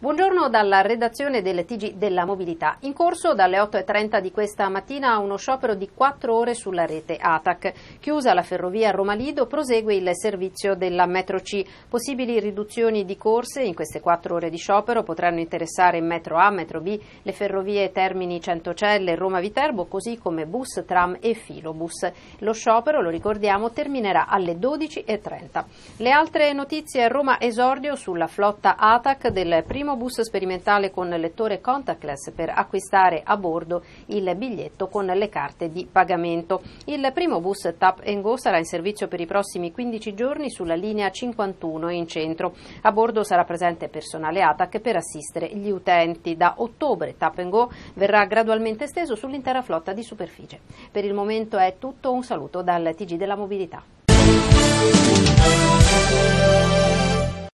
Buongiorno dalla redazione del TG della mobilità. In corso dalle 8.30 di questa mattina uno sciopero di 4 ore sulla rete ATAC. Chiusa la ferrovia Roma-Lido prosegue il servizio della metro C. Possibili riduzioni di corse in queste 4 ore di sciopero potranno interessare metro A, metro B, le ferrovie Termini Centocelle, e Roma-Viterbo, così come bus, tram e filobus. Lo sciopero, lo ricordiamo, terminerà alle 12.30. Le altre notizie Roma esordio sulla flotta ATAC del primo primo bus sperimentale con lettore contactless per acquistare a bordo il biglietto con le carte di pagamento. Il primo bus Tap Go sarà in servizio per i prossimi 15 giorni sulla linea 51 in centro. A bordo sarà presente personale ATAC per assistere gli utenti. Da ottobre Tap Go verrà gradualmente esteso sull'intera flotta di superficie. Per il momento è tutto, un saluto dal TG della Mobilità.